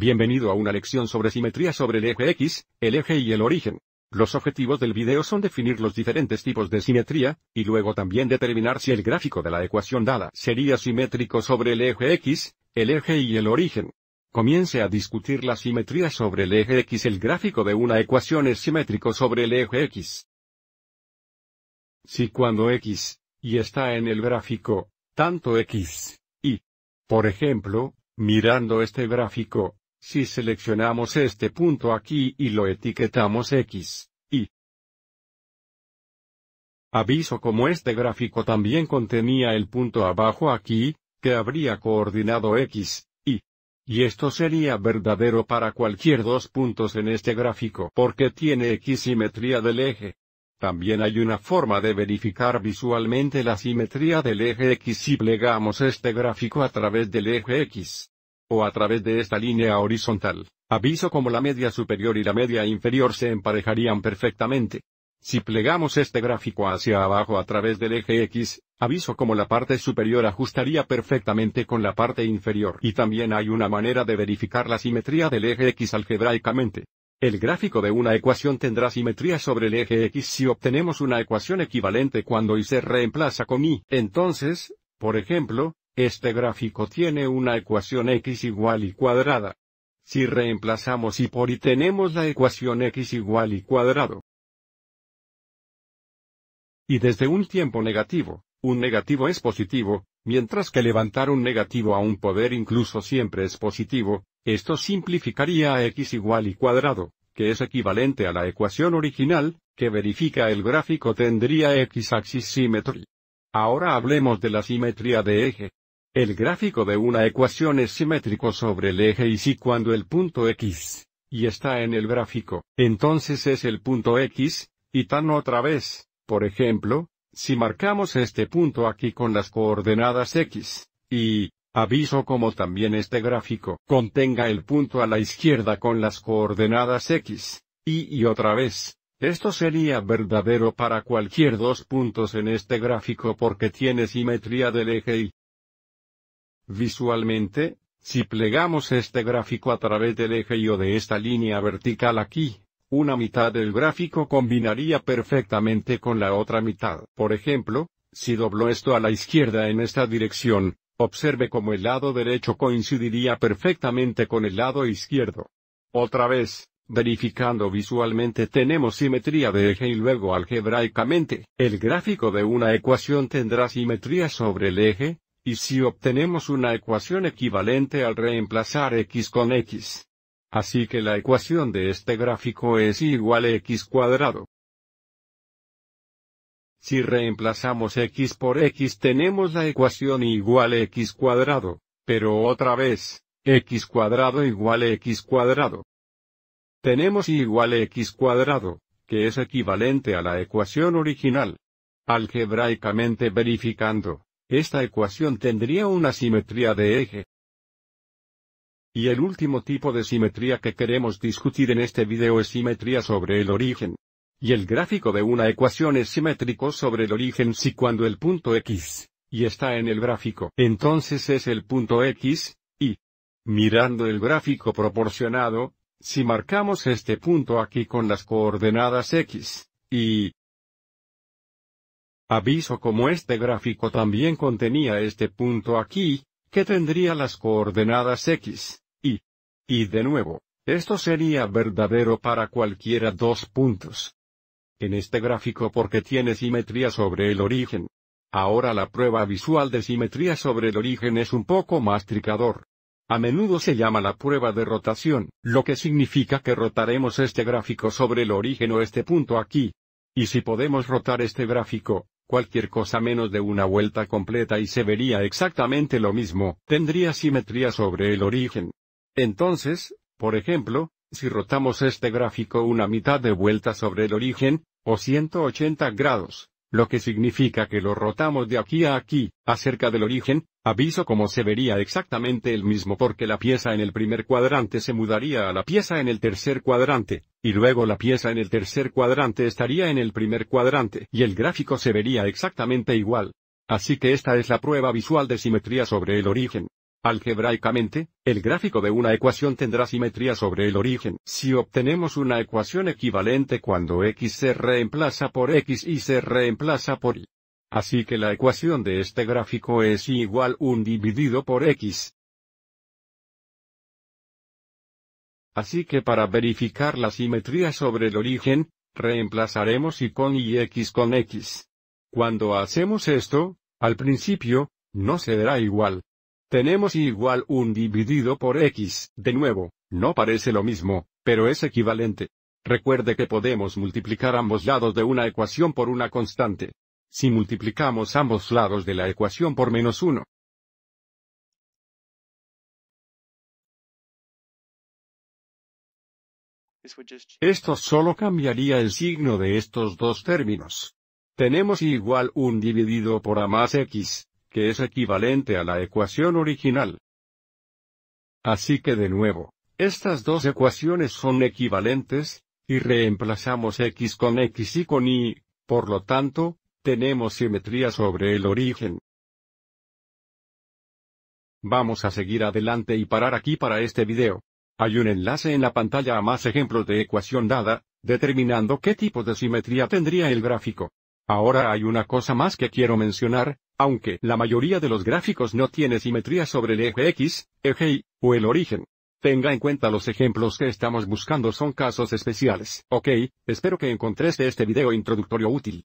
Bienvenido a una lección sobre simetría sobre el eje X, el eje y el origen. Los objetivos del video son definir los diferentes tipos de simetría, y luego también determinar si el gráfico de la ecuación dada sería simétrico sobre el eje X, el eje y el origen. Comience a discutir la simetría sobre el eje X. El gráfico de una ecuación es simétrico sobre el eje X. Si cuando X, y está en el gráfico, tanto X, y, por ejemplo, mirando este gráfico, si seleccionamos este punto aquí y lo etiquetamos X, y aviso como este gráfico también contenía el punto abajo aquí, que habría coordinado X, y y esto sería verdadero para cualquier dos puntos en este gráfico porque tiene X simetría del eje. También hay una forma de verificar visualmente la simetría del eje X si plegamos este gráfico a través del eje X o a través de esta línea horizontal, aviso como la media superior y la media inferior se emparejarían perfectamente. Si plegamos este gráfico hacia abajo a través del eje X, aviso como la parte superior ajustaría perfectamente con la parte inferior. Y también hay una manera de verificar la simetría del eje X algebraicamente. El gráfico de una ecuación tendrá simetría sobre el eje X si obtenemos una ecuación equivalente cuando Y se reemplaza con Y. Entonces, por ejemplo, este gráfico tiene una ecuación x igual y cuadrada. Si reemplazamos y por y tenemos la ecuación x igual y cuadrado. Y desde un tiempo negativo, un negativo es positivo, mientras que levantar un negativo a un poder incluso siempre es positivo, esto simplificaría a x igual y cuadrado, que es equivalente a la ecuación original, que verifica el gráfico tendría x-axis symmetry. Ahora hablemos de la simetría de eje. El gráfico de una ecuación es simétrico sobre el eje y si cuando el punto x y está en el gráfico, entonces es el punto x, y tan otra vez, por ejemplo, si marcamos este punto aquí con las coordenadas x, y, aviso como también este gráfico contenga el punto a la izquierda con las coordenadas x, y y otra vez, esto sería verdadero para cualquier dos puntos en este gráfico porque tiene simetría del eje y, Visualmente, si plegamos este gráfico a través del eje y o de esta línea vertical aquí, una mitad del gráfico combinaría perfectamente con la otra mitad. Por ejemplo, si doblo esto a la izquierda en esta dirección, observe cómo el lado derecho coincidiría perfectamente con el lado izquierdo. Otra vez, verificando visualmente tenemos simetría de eje y luego algebraicamente, el gráfico de una ecuación tendrá simetría sobre el eje, y si obtenemos una ecuación equivalente al reemplazar x con x. Así que la ecuación de este gráfico es igual a x cuadrado. Si reemplazamos x por x tenemos la ecuación igual a x cuadrado, pero otra vez, x cuadrado igual a x cuadrado. Tenemos igual a x cuadrado, que es equivalente a la ecuación original. Algebraicamente verificando, esta ecuación tendría una simetría de eje. Y el último tipo de simetría que queremos discutir en este video es simetría sobre el origen. Y el gráfico de una ecuación es simétrico sobre el origen si cuando el punto x, y está en el gráfico, entonces es el punto x, y, mirando el gráfico proporcionado, si marcamos este punto aquí con las coordenadas x, y, Aviso como este gráfico también contenía este punto aquí, que tendría las coordenadas x, y, y de nuevo, esto sería verdadero para cualquiera dos puntos. En este gráfico porque tiene simetría sobre el origen. Ahora la prueba visual de simetría sobre el origen es un poco más tricador. A menudo se llama la prueba de rotación, lo que significa que rotaremos este gráfico sobre el origen o este punto aquí. Y si podemos rotar este gráfico, cualquier cosa menos de una vuelta completa y se vería exactamente lo mismo, tendría simetría sobre el origen. Entonces, por ejemplo, si rotamos este gráfico una mitad de vuelta sobre el origen, o 180 grados, lo que significa que lo rotamos de aquí a aquí, acerca del origen, Aviso como se vería exactamente el mismo porque la pieza en el primer cuadrante se mudaría a la pieza en el tercer cuadrante, y luego la pieza en el tercer cuadrante estaría en el primer cuadrante y el gráfico se vería exactamente igual. Así que esta es la prueba visual de simetría sobre el origen. Algebraicamente, el gráfico de una ecuación tendrá simetría sobre el origen. Si obtenemos una ecuación equivalente cuando x se reemplaza por x y se reemplaza por y, Así que la ecuación de este gráfico es y igual 1 dividido por x. Así que para verificar la simetría sobre el origen, reemplazaremos y con y x con x. Cuando hacemos esto, al principio, no será igual. Tenemos y igual 1 dividido por x, de nuevo, no parece lo mismo, pero es equivalente. Recuerde que podemos multiplicar ambos lados de una ecuación por una constante si multiplicamos ambos lados de la ecuación por menos 1. Esto solo cambiaría el signo de estos dos términos. Tenemos igual 1 dividido por a más x, que es equivalente a la ecuación original. Así que de nuevo, estas dos ecuaciones son equivalentes, y reemplazamos x con x y con y, por lo tanto, tenemos simetría sobre el origen. Vamos a seguir adelante y parar aquí para este video. Hay un enlace en la pantalla a más ejemplos de ecuación dada, determinando qué tipo de simetría tendría el gráfico. Ahora hay una cosa más que quiero mencionar, aunque la mayoría de los gráficos no tiene simetría sobre el eje X, eje Y, o el origen. Tenga en cuenta los ejemplos que estamos buscando son casos especiales. Ok, espero que encontré este video introductorio útil.